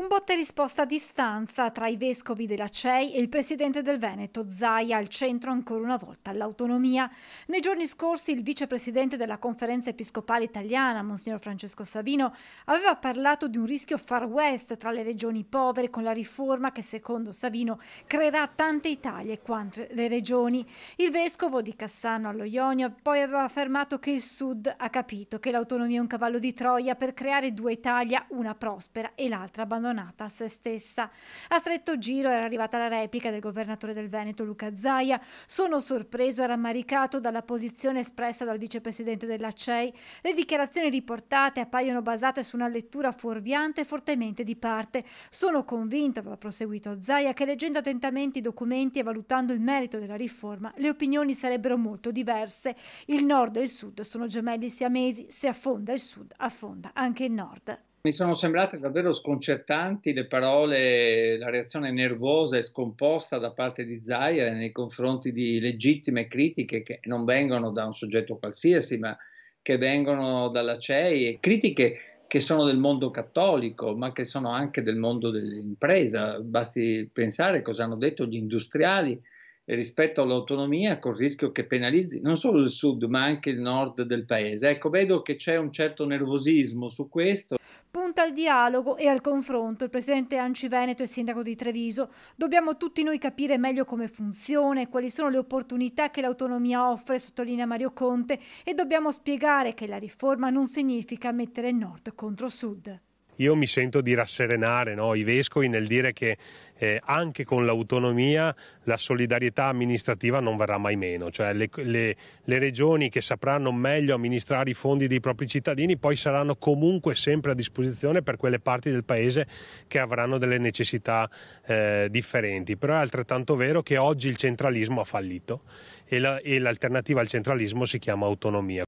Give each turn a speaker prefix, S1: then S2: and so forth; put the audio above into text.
S1: Un botte risposta a distanza tra i vescovi della CEI e il presidente del Veneto, Zaia, al centro ancora una volta all'autonomia. Nei giorni scorsi il vicepresidente della conferenza episcopale italiana, Monsignor Francesco Savino, aveva parlato di un rischio far west tra le regioni povere con la riforma che secondo Savino creerà tante Italie quanto le regioni. Il vescovo di Cassano allo Ionio poi aveva affermato che il Sud ha capito che l'autonomia è un cavallo di Troia per creare due Italia, una prospera e l'altra abbandonata abbandonata a se stessa. A stretto giro era arrivata la replica del governatore del Veneto Luca Zaia. Sono sorpreso e rammaricato dalla posizione espressa dal vicepresidente della CEI. Le dichiarazioni riportate appaiono basate su una lettura fuorviante e fortemente di parte. Sono convinto, aveva proseguito Zaia, che leggendo attentamente i documenti e valutando il merito della riforma, le opinioni sarebbero molto diverse. Il nord e il sud sono gemelli siamesi, se affonda il sud affonda anche il nord
S2: mi sono sembrate davvero sconcertanti le parole, la reazione nervosa e scomposta da parte di Zaire nei confronti di legittime critiche che non vengono da un soggetto qualsiasi, ma che vengono dalla CEI e critiche che sono del mondo cattolico, ma che sono anche del mondo dell'impresa. Basti pensare cosa hanno detto gli industriali rispetto all'autonomia, col rischio che penalizzi non solo il sud, ma anche il nord del paese. Ecco, vedo che c'è un certo nervosismo su questo.
S1: Punta al dialogo e al confronto il presidente Anci Veneto e sindaco di Treviso. Dobbiamo tutti noi capire meglio come funziona e quali sono le opportunità che l'autonomia offre, sottolinea Mario Conte, e dobbiamo spiegare che la riforma non significa mettere nord contro sud
S3: io mi sento di rasserenare no? i vescovi nel dire che eh, anche con l'autonomia la solidarietà amministrativa non verrà mai meno, cioè le, le, le, regioni che sapranno meglio amministrare i fondi dei propri cittadini poi saranno comunque sempre a disposizione per quelle parti del paese che avranno delle necessità eh, differenti, però è altrettanto vero che oggi il centralismo ha fallito e, la, e l'alternativa al centralismo si chiama autonomia.